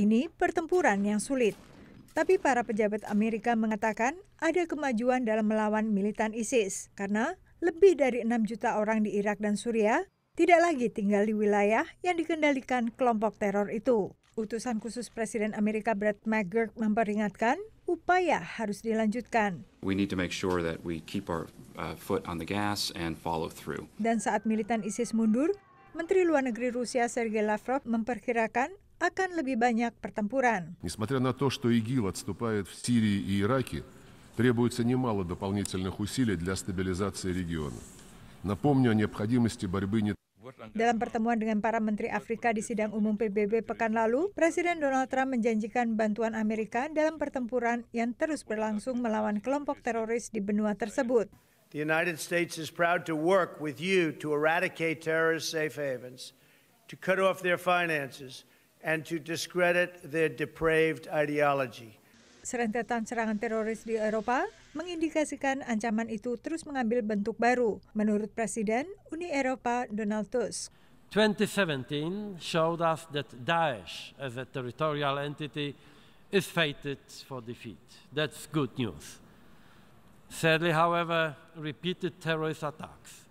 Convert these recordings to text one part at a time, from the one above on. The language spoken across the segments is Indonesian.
Ini pertempuran yang sulit. Tapi para pejabat Amerika mengatakan ada kemajuan dalam melawan militan ISIS karena lebih dari 6 juta orang di Irak dan Suriah tidak lagi tinggal di wilayah yang dikendalikan kelompok teror itu. Utusan khusus Presiden Amerika Brad McGurk memperingatkan upaya harus dilanjutkan. We need to make sure that we keep our uh, foot on the gas and follow through. Dan saat militan ISIS mundur, Menteri Luar Negeri Rusia Sergei Lavrov memperkirakan akan lebih banyak pertempuran. Несмотря на то, что ИГИЛ отступает в Сирии и Ираке, требуется немало дополнительных усилий для стабилизации региона. Напомню о необходимости борьбы не Dalam pertemuan dengan para menteri Afrika di sidang umum PBB pekan lalu, Presiden Donald Trump menjanjikan bantuan Amerika dalam pertempuran yang terus berlangsung melawan kelompok teroris di benua tersebut. The United States is proud to work with you to eradicate terrorist safe havens, to cut off their finances, and to discredit their depraved ideology. Serentetan serangan teroris di Eropa mengindikasikan ancaman itu terus mengambil bentuk baru, menurut Presiden Uni Eropa Donald Tusk. 2017 showed us that Daesh as a territorial entity is fated for defeat. That's good news. Sadly, however, repeated terrorist attacks,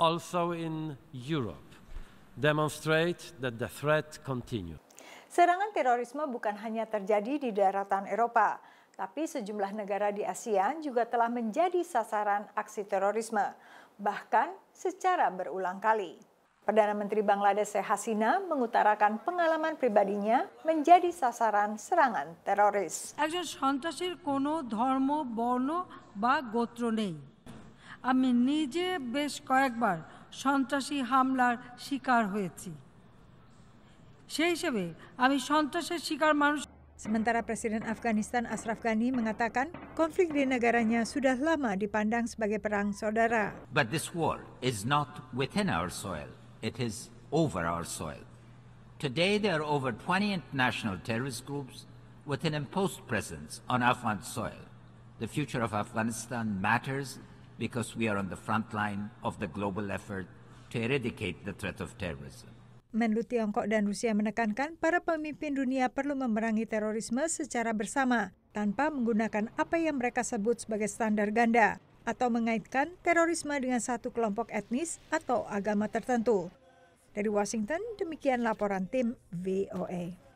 also in Europe, demonstrate that the threat continues. Serangan terorisme bukan hanya terjadi di daratan Eropa, tapi sejumlah negara di Asia juga telah menjadi sasaran aksi terorisme, bahkan secara berulang kali. Perdana Menteri Bangladesh Sheikh Hasina mengutarakan pengalaman pribadinya menjadi sasaran serangan teroris. সেই হিসেবে আমি সন্ত্রাসের শিকার মানুষ Sementara Presiden Afghanistan Ashraf Ghani mengatakan konflik di negaranya sudah lama dipandang sebagai perang saudara. But this war is not within our soil, it is over our soil. Today there are over 20 international terrorist groups with an imposed presence on Afghan soil. The future of Afghanistan matters because we are on the front line of the global effort to eradicate the threat of terrorism. Menlu Tiongkok dan Rusia menekankan para pemimpin dunia perlu memerangi terorisme secara bersama tanpa menggunakan apa yang mereka sebut sebagai standar ganda atau mengaitkan terorisme dengan satu kelompok etnis atau agama tertentu. Dari Washington, demikian laporan tim VOA.